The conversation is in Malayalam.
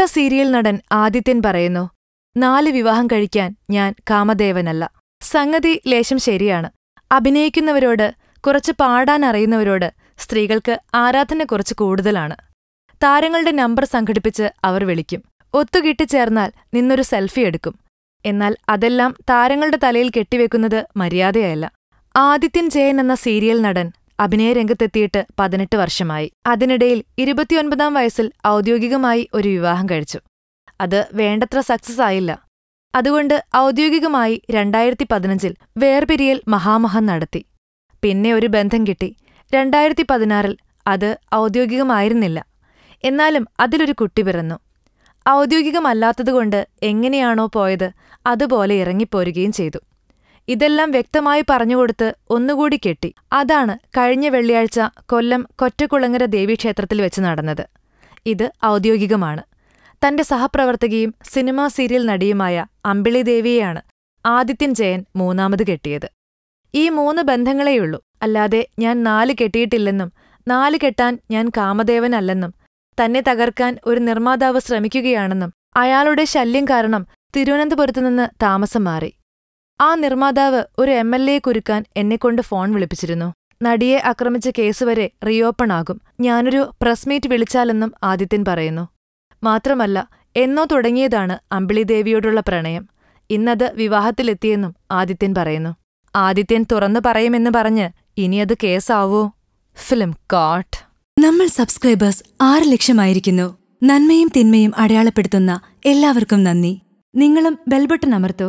ഇഷ്ട സീരിയൽ നടൻ ആദിത്യൻ പറയുന്നു നാല് വിവാഹം കഴിക്കാൻ ഞാൻ കാമദേവനല്ല സംഗതി ലേശം ശരിയാണ് അഭിനയിക്കുന്നവരോട് കുറച്ച് പാടാൻ അറിയുന്നവരോട് സ്ത്രീകൾക്ക് ആരാധന കുറച്ച് കൂടുതലാണ് താരങ്ങളുടെ നമ്പർ സംഘടിപ്പിച്ച് അവർ വിളിക്കും ഒത്തുകിട്ടിച്ചേർന്നാൽ നിന്നൊരു സെൽഫി എടുക്കും എന്നാൽ അതെല്ലാം താരങ്ങളുടെ തലയിൽ കെട്ടിവെക്കുന്നത് മര്യാദയല്ല ആദിത്യൻ ജയൻ എന്ന സീരിയൽ നടൻ രംഗത്തെത്തിയിട്ട് പതിനെട്ട് വർഷമായി അതിനിടയിൽ ഇരുപത്തിയൊൻപതാം വയസ്സിൽ ഔദ്യോഗികമായി ഒരു വിവാഹം കഴിച്ചു അത് വേണ്ടത്ര സക്സസ് ആയില്ല അതുകൊണ്ട് ഔദ്യോഗികമായി രണ്ടായിരത്തി പതിനഞ്ചിൽ വേർപിരിയൽ മഹാമഹം നടത്തി പിന്നെ ഒരു ബന്ധം കിട്ടി രണ്ടായിരത്തി പതിനാറിൽ അത് ഔദ്യോഗികമായിരുന്നില്ല എന്നാലും അതിലൊരു കുട്ടി പിറന്നു ഔദ്യോഗികമല്ലാത്തതുകൊണ്ട് എങ്ങനെയാണോ പോയത് അതുപോലെ ഇറങ്ങിപ്പോരുകയും ചെയ്തു ഇതെല്ലാം വ്യക്തമായി പറഞ്ഞുകൊടുത്ത് ഒന്നുകൂടി കെട്ടി അതാണ് കഴിഞ്ഞ വെള്ളിയാഴ്ച കൊല്ലം കൊറ്റക്കുളങ്ങര ദേവീക്ഷേത്രത്തിൽ വെച്ച് നടന്നത് ഇത് ഔദ്യോഗികമാണ് തന്റെ സഹപ്രവർത്തകയും സിനിമാ സീരിയൽ നടിയുമായ അമ്പിളി ദേവിയെയാണ് ആദിത്യൻ ജയൻ മൂന്നാമത് കെട്ടിയത് ഈ മൂന്ന് ബന്ധങ്ങളെയുള്ളൂ അല്ലാതെ ഞാൻ നാല് കെട്ടിയിട്ടില്ലെന്നും നാല് കെട്ടാൻ ഞാൻ കാമദേവനല്ലെന്നും തന്നെ തകർക്കാൻ ഒരു നിർമ്മാതാവ് ശ്രമിക്കുകയാണെന്നും അയാളുടെ ശല്യം കാരണം തിരുവനന്തപുരത്തുനിന്ന് താമസം മാറി ആ നിർമ്മാതാവ് ഒരു എം എൽ കുരുക്കാൻ എന്നെക്കൊണ്ട് ഫോൺ വിളിപ്പിച്ചിരുന്നു നടിയെ ആക്രമിച്ച കേസ് വരെ റീഓപ്പൺ ആകും ഞാനൊരു പ്രസ് മീറ്റ് വിളിച്ചാലെന്നും ആദിത്യൻ പറയുന്നു മാത്രമല്ല എന്നോ തുടങ്ങിയതാണ് അമ്പിളിദേവിയോടുള്ള പ്രണയം ഇന്നത് വിവാഹത്തിലെത്തിയെന്നും ആദിത്യൻ പറയുന്നു ആദിത്യൻ തുറന്നു പറയുമെന്ന് പറഞ്ഞ് ഇനി അത് കേസാവോ ഫിലിം കാട്ട് നമ്മൾ സബ്സ്ക്രൈബേഴ്സ് ആറ് ലക്ഷമായിരിക്കുന്നു നന്മയും തിന്മയും അടയാളപ്പെടുത്തുന്ന എല്ലാവർക്കും നന്ദി നിങ്ങളും ബെൽബട്ടൺ അമർത്തോ